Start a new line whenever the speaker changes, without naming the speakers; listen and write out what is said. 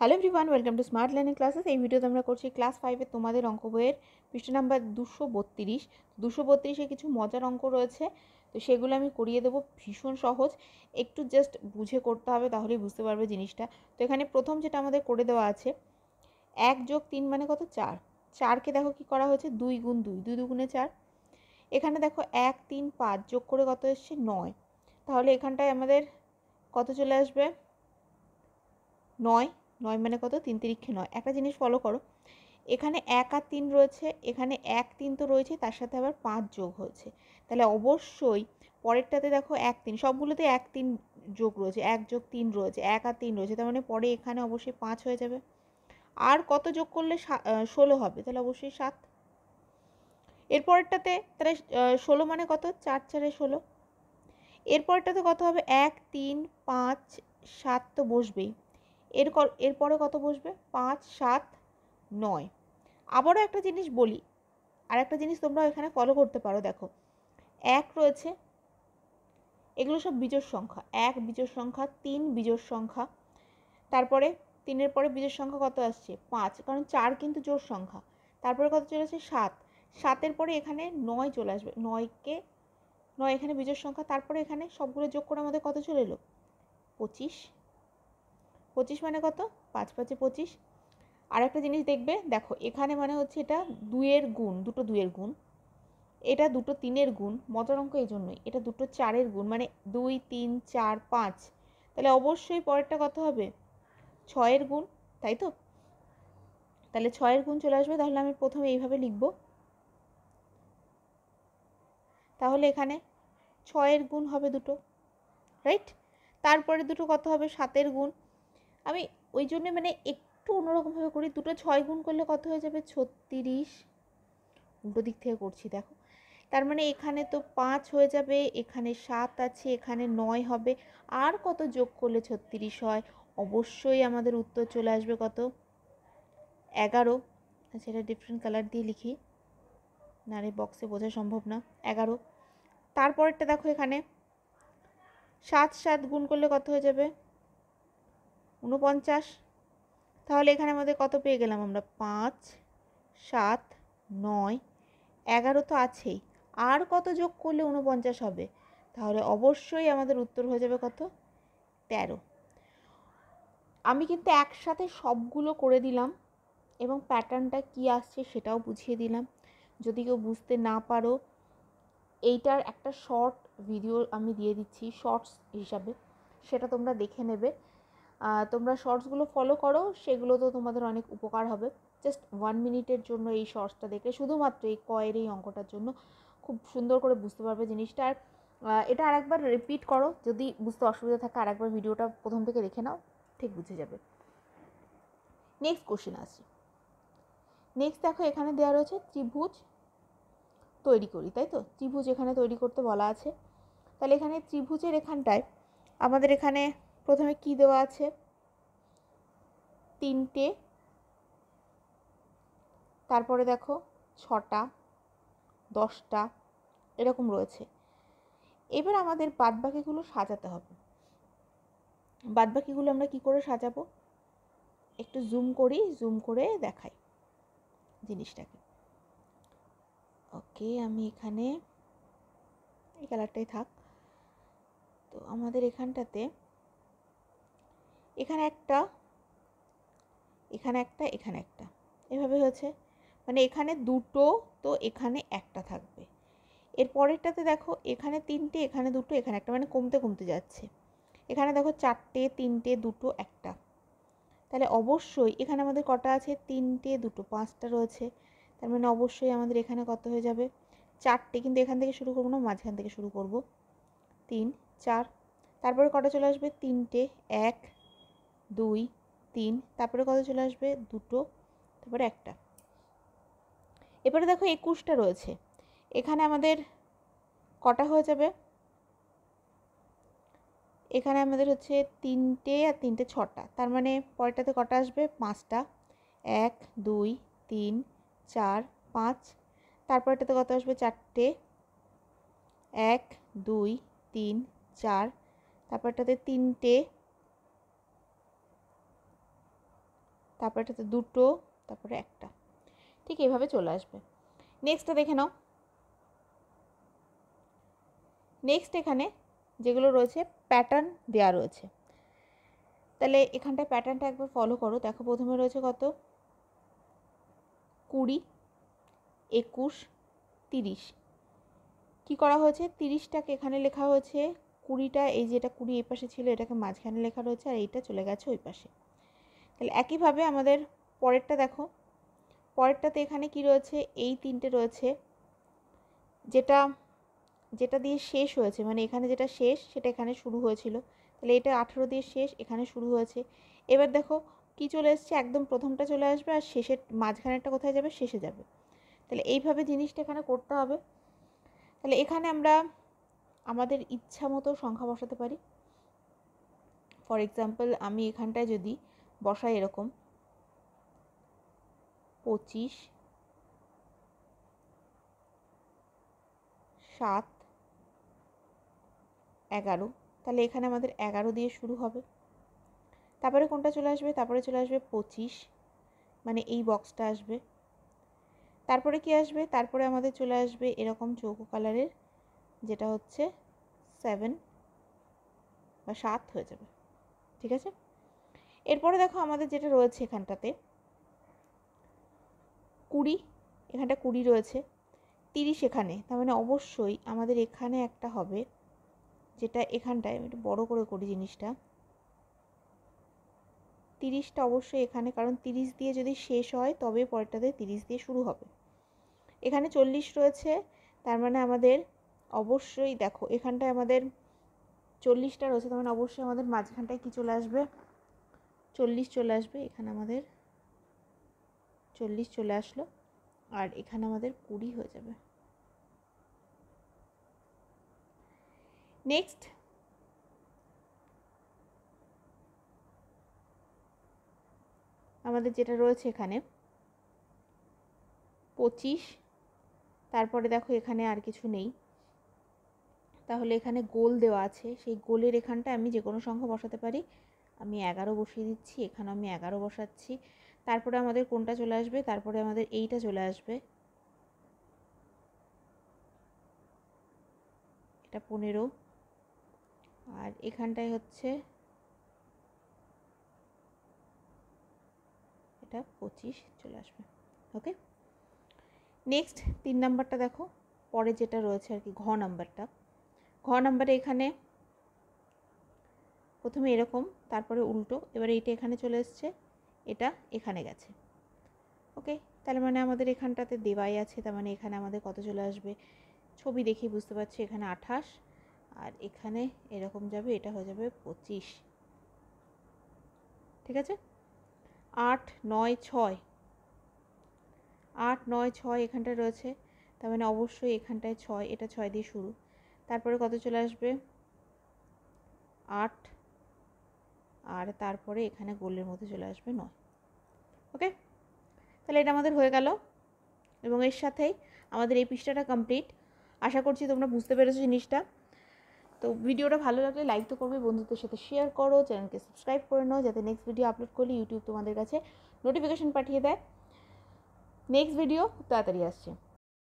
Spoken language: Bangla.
hello everyone welcome to smart learning classes এই ভিডিওতে আমরা করছি ক্লাস ফাইভের তোমাদের অঙ্ক বইয়ের পৃষ্ঠা নাম্বার দুশো বত্রিশ দুশো বত্রিশে কিছু মজার অঙ্ক রয়েছে তো সেগুলো আমি করিয়ে দেবো ভীষণ সহজ একটু জাস্ট বুঝে করতে হবে তাহলেই বুঝতে পারবে জিনিসটা তো এখানে প্রথম যেটা আমাদের করে দেওয়া আছে এক যোগ তিন মানে কত চার চারকে দেখো কি করা হয়েছে দুই গুণ দুই দুই দুগুণে চার এখানে দেখো এক তিন পাঁচ যোগ করে কত এসছে নয় তাহলে এখানটায় আমাদের কত চলে আসবে নয় নয় মানে কত তিন তিরিক্ষে নয় একটা জিনিস ফলো করো এখানে এক আর তিন রয়েছে এখানে এক তিন তো রয়েছে তার সাথে আবার পাঁচ যোগ হয়েছে তাহলে অবশ্যই পরেরটাতে দেখো এক তিন সবগুলোতে এক তিন যোগ রয়েছে এক যোগ তিন রয়েছে এক আর তিন রয়েছে তার মানে পরে এখানে অবশ্যই পাঁচ হয়ে যাবে আর কত যোগ করলে ষোলো হবে তাহলে অবশ্যই সাত এরপরেরটাতে তাহলে ষোলো মানে কত চার চারে ষোলো এরপরটাতে কত হবে এক তিন পাঁচ সাত তো বসবেই এর এরপরে কত বসবে পাঁচ সাত নয় আবারও একটা জিনিস বলি আর একটা জিনিস তোমরা এখানে ফলো করতে পারো দেখো এক রয়েছে এগুলো সব বিজোড় সংখ্যা এক বিজোড় সংখ্যা তিন বিজোড় সংখ্যা তারপরে তিনের পরে বীজের সংখ্যা কত আসছে পাঁচ কারণ চার কিন্তু জোর সংখ্যা তারপরে কত চলে আসছে সাত সাতের পরে এখানে নয় চলে আসবে নয়কে নয় এখানে বীজের সংখ্যা তারপরে এখানে সবগুলো যোগ করে আমাদের কত চলে এলো পঁচিশ পঁচিশ মানে কত পাঁচ পাঁচে পঁচিশ আর একটা জিনিস দেখবে দেখো এখানে মানে হচ্ছে এটা দুয়ের গুণ দুটো দুয়ের গুণ এটা দুটো তিনের গুণ মজার অঙ্ক এই জন্যই এটা দুটো চারের গুণ মানে দুই তিন চার পাঁচ তাহলে অবশ্যই পরেরটা কত হবে ছয়ের গুণ তাই তো তাহলে ছয়ের গুণ চলে আসবে তাহলে আমি প্রথমে এইভাবে লিখব তাহলে এখানে ছয়ের গুণ হবে দুটো রাইট তারপরে দুটো কত হবে সাতের গুণ আমি ওই জন্যে মানে একটু অন্যরকমভাবে করি দুটো ছয় গুণ করলে কত হয়ে যাবে ছত্রিশ উল্টো দিক থেকে করছি দেখো তার মানে এখানে তো পাঁচ হয়ে যাবে এখানে সাত আছে এখানে নয় হবে আর কত যোগ করলে ছত্রিশ হয় অবশ্যই আমাদের উত্তর চলে আসবে কত এগারো আচ্ছা এটা ডিফারেন্ট কালার দিয়ে লিখি না রে বক্সে বোঝা সম্ভব না এগারো তারপরেরটা দেখো এখানে সাত সাত গুণ করলে কত হয়ে যাবে উনপঞ্চাশ তাহলে এখানে আমাদের কত পেয়ে গেলাম আমরা পাঁচ সাত নয় এগারো তো আছেই আর কত যোগ করলে উনপঞ্চাশ হবে তাহলে অবশ্যই আমাদের উত্তর হয়ে যাবে কত তেরো আমি কিন্তু একসাথে সবগুলো করে দিলাম এবং প্যাটার্নটা কি আসছে সেটাও বুঝিয়ে দিলাম যদি কেউ বুঝতে না পারো এইটার একটা শর্ট ভিডিও আমি দিয়ে দিচ্ছি শর্টস হিসাবে সেটা তোমরা দেখে নেবে তোমরা শর্টসগুলো ফলো করো সেগুলো তো তোমাদের অনেক উপকার হবে জাস্ট ওয়ান মিনিটের জন্য এই শর্টসটা দেখলে শুধুমাত্র এই কয়ের এই অঙ্কটার জন্য খুব সুন্দর করে বুঝতে পারবে জিনিসটা আর এটা আরেকবার রিপিট করো যদি বুঝতে অসুবিধা থাকে আরেকবার ভিডিওটা প্রথম থেকে দেখে নাও ঠিক বুঝে যাবে নেক্সট কোশ্চেন আসি নেক্সট দেখো এখানে দেওয়া রয়েছে ত্রিভুজ তৈরি করি তাই তো ত্রিভুজ এখানে তৈরি করতে বলা আছে তাহলে এখানে ত্রিভুজের এখানটায় আমাদের এখানে প্রথমে কি দেওয়া আছে তিনটে তারপরে দেখো ছটা দশটা এরকম রয়েছে এবার আমাদের বাদবাকিগুলো সাজাতে হবে বাদবাকিগুলো আমরা কি করে সাজাবো একটু জুম করি জুম করে দেখাই জিনিসটাকে ওকে আমি এখানে এই কালারটাই থাক তো আমাদের এখানটাতে এখানে একটা এখানে একটা এখানে একটা এভাবে হয়েছে মানে এখানে দুটো তো এখানে একটা থাকবে এর পরেরটাতে দেখো এখানে তিনটে এখানে দুটো এখানে একটা মানে কমতে কমতে যাচ্ছে এখানে দেখো চারটে তিনটে দুটো একটা তাহলে অবশ্যই এখানে আমাদের কটা আছে তিনটে দুটো পাঁচটা রয়েছে তার মানে অবশ্যই আমাদের এখানে কত হয়ে যাবে চারটে কিন্তু এখান থেকে শুরু করবো না মাঝখান থেকে শুরু করব তিন চার তারপরে কটা চলে আসবে তিনটে এক দুই তিন তারপরে কত চলে আসবে দুটো তারপরে একটা এবারে দেখো একুশটা রয়েছে এখানে আমাদের কটা হয়ে যাবে এখানে আমাদের হচ্ছে তিনটে আর তিনটে ছটা তার মানে পরেরটাতে কটা আসবে পাঁচটা এক দুই তিন চার পাঁচ তারপরটাতে কত আসবে চারটে এক দুই তিন চার তারপরটাতে তিনটে তারপর এটাতে দুটো তারপরে একটা ঠিক এইভাবে চলে আসবে নেক্সটটা দেখে নাও নেক্সট এখানে যেগুলো রয়েছে প্যাটার্ন দেয়া রয়েছে তাহলে এখানটায় প্যাটার্নটা একবার ফলো করো দেখো প্রথমে রয়েছে কত কুড়ি একুশ তিরিশ কি করা হয়েছে তিরিশটাকে এখানে লেখা হয়েছে কুড়িটা এই যেটা কুড়ি এই পাশে ছিল এটাকে মাঝখানে লেখা রয়েছে আর এইটা চলে গেছে ওই পাশে তাহলে একইভাবে আমাদের পরেরটা দেখো পরেরটাতে এখানে কি রয়েছে এই তিনটে রয়েছে যেটা যেটা দিয়ে শেষ হয়েছে মানে এখানে যেটা শেষ সেটা এখানে শুরু হয়েছিল তাহলে এটা আঠেরো দিয়ে শেষ এখানে শুরু হয়েছে এবার দেখো কি চলে এসছে একদম প্রথমটা চলে আসবে আর শেষের মাঝখানেরটা কোথায় যাবে শেষে যাবে তাহলে এইভাবে জিনিসটা এখানে করতে হবে তাহলে এখানে আমরা আমাদের ইচ্ছা মতো সংখ্যা বসাতে পারি ফর এক্সাম্পল আমি এখানটায় যদি বসাই এরকম পঁচিশ সাত এগারো তাহলে এখানে আমাদের এগারো দিয়ে শুরু হবে তারপরে কোনটা চলে আসবে তারপরে চলে আসবে পঁচিশ মানে এই বক্সটা আসবে তারপরে কি আসবে তারপরে আমাদের চলে আসবে এরকম চৌকো কালারের যেটা হচ্ছে সেভেন বা সাত হয়ে যাবে ঠিক আছে এরপরে দেখো আমাদের যেটা রয়েছে এখানটাতে কুড়ি এখানটা কুড়ি রয়েছে তিরিশ এখানে তার মানে অবশ্যই আমাদের এখানে একটা হবে যেটা এখানটায় আমি একটু বড় করে করি জিনিসটা তিরিশটা অবশ্যই এখানে কারণ তিরিশ দিয়ে যদি শেষ হয় তবে পরেরটাতে তিরিশ দিয়ে শুরু হবে এখানে চল্লিশ রয়েছে তার মানে আমাদের অবশ্যই দেখো এখানটায় আমাদের চল্লিশটা রয়েছে তার মানে অবশ্যই আমাদের মাঝখানটায় কী চলে আসবে চল্লিশ চলে আসবে এখানে আমাদের চল্লিশ চলে আসলো আর এখানে আমাদের কুড়ি হয়ে যাবে নেক্সট আমাদের যেটা রয়েছে এখানে পঁচিশ তারপরে দেখো এখানে আর কিছু নেই তাহলে এখানে গোল দেওয়া আছে সেই গোলের এখানটা আমি যে কোনো সংখ্যা বসাতে পারি আমি এগারো বসিয়ে দিচ্ছি এখানে আমি এগারো বসাচ্ছি তারপরে আমাদের কোনটা চলে আসবে তারপরে আমাদের এইটা চলে আসবে এটা পনেরো আর এখানটায় হচ্ছে এটা পঁচিশ চলে আসবে ওকে নেক্সট তিন নাম্বারটা দেখো পরে যেটা রয়েছে আর কি ঘ নাম্বারটা ঘ নাম্বারে এখানে প্রথমে এরকম তারপরে উল্টো এবার এইটা এখানে চলে এসছে এটা এখানে গেছে ওকে তাহলে মানে আমাদের এখানটাতে দেওয়াই আছে তার মানে এখানে আমাদের কত চলে আসবে ছবি দেখি বুঝতে পারছি এখানে আঠাশ আর এখানে এরকম যাবে এটা হয়ে যাবে পঁচিশ ঠিক আছে আট নয় ছয় আট নয় ছয় এখানটায় রয়েছে তার মানে অবশ্যই এখানটায় ছয় এটা ছয় দিয়ে শুরু তারপরে কত চলে আসবে আট আর তারপরে এখানে গোলের মধ্যে চলে আসবে নয় ওকে তাহলে এটা আমাদের হয়ে গেল এবং এর সাথেই আমাদের এই পৃষ্ঠাটা কমপ্লিট আশা করছি তোমরা বুঝতে পেরেছো জিনিসটা তো ভিডিওটা ভালো লাগলে লাইক তো করবে বন্ধুদের সাথে শেয়ার করো চ্যানেলকে সাবস্ক্রাইব করে নাও যাতে নেক্সট ভিডিও আপলোড করলে ইউটিউব তোমাদের কাছে নোটিফিকেশান পাঠিয়ে দেয় নেক্সট ভিডিও তাড়াতাড়ি আসছে